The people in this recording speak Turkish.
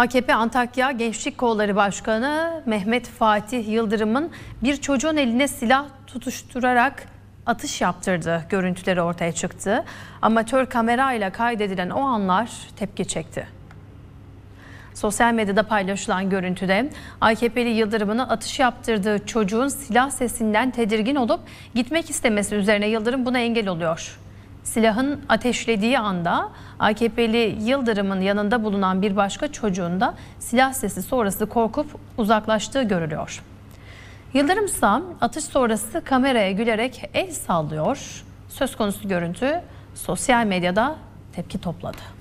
AKP Antakya Gençlik Kolları Başkanı Mehmet Fatih Yıldırım'ın bir çocuğun eline silah tutuşturarak atış yaptırdığı görüntüleri ortaya çıktı. Amatör kamerayla kaydedilen o anlar tepki çekti. Sosyal medyada paylaşılan görüntüde AKP'li Yıldırım'ın atış yaptırdığı çocuğun silah sesinden tedirgin olup gitmek istemesi üzerine Yıldırım buna engel oluyor silahın ateşlediği anda AKP'li Yıldırım'ın yanında bulunan bir başka çocuğun da silah sesi sonrası korkup uzaklaştığı görülüyor. Yıldırım ise atış sonrası kameraya gülerek el sallıyor. Söz konusu görüntü sosyal medyada tepki topladı.